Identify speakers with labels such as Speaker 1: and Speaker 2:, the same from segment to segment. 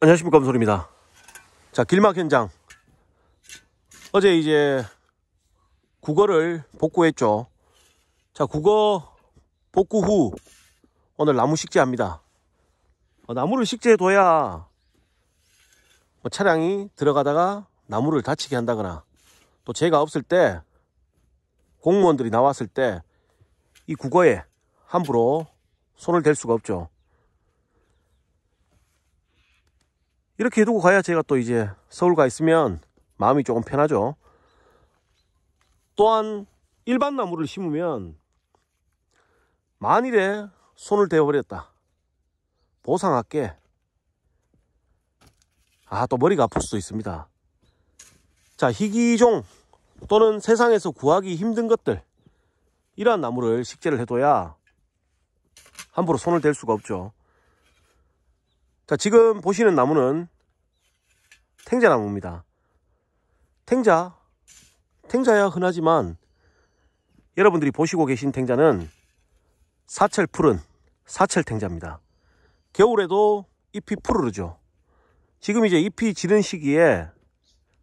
Speaker 1: 안녕하십니까 검솔입니다 자 길막 현장 어제 이제 국어를 복구했죠 자 국어 복구 후 오늘 나무 식재합니다 어, 나무를 식재해둬야 뭐 차량이 들어가다가 나무를 다치게 한다거나 또 제가 없을 때 공무원들이 나왔을 때 이 국어에 함부로 손을 댈 수가 없죠 이렇게 해두고 가야 제가 또 이제 서울 가 있으면 마음이 조금 편하죠. 또한 일반 나무를 심으면 만일에 손을 대어버렸다. 보상할게. 아, 또 머리가 아플 수도 있습니다. 자, 희귀종 또는 세상에서 구하기 힘든 것들. 이러한 나무를 식재를 해둬야 함부로 손을 댈 수가 없죠. 자, 지금 보시는 나무는 탱자나무입니다. 탱자, 탱자야 흔하지만 여러분들이 보시고 계신 탱자는 사철 푸른 사철 탱자입니다. 겨울에도 잎이 푸르르죠. 지금 이제 잎이 지는 시기에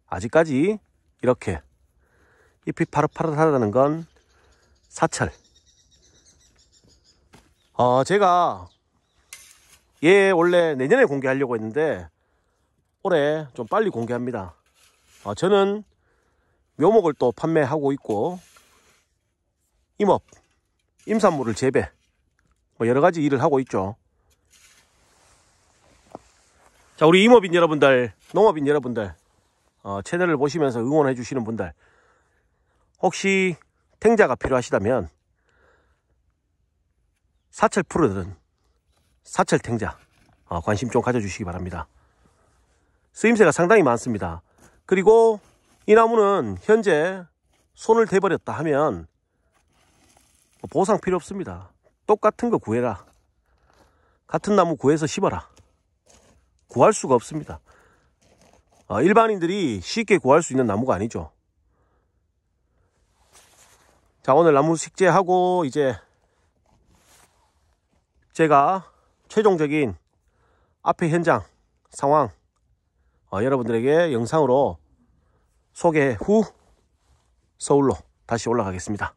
Speaker 1: 아직까지 이렇게 잎이 파릇파릇하다는 건 사철. 어, 제가 얘 예, 원래 내년에 공개하려고 했는데 올해 좀 빨리 공개합니다. 어, 저는 묘목을 또 판매하고 있고 임업, 임산물을 재배 뭐 여러가지 일을 하고 있죠. 자 우리 임업인 여러분들, 농업인 여러분들 어, 채널을 보시면서 응원해 주시는 분들 혹시 탱자가 필요하시다면 사철 프로든 사철탱자 어, 관심 좀 가져주시기 바랍니다. 쓰임새가 상당히 많습니다. 그리고 이 나무는 현재 손을 대버렸다 하면 뭐 보상 필요 없습니다. 똑같은 거 구해라. 같은 나무 구해서 심어라. 구할 수가 없습니다. 어, 일반인들이 쉽게 구할 수 있는 나무가 아니죠. 자 오늘 나무 식재하고 이제 제가 최종적인 앞에 현장 상황 어, 여러분들에게 영상으로 소개 후 서울로 다시 올라가겠습니다.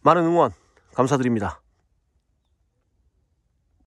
Speaker 1: 많은 응원 감사드립니다.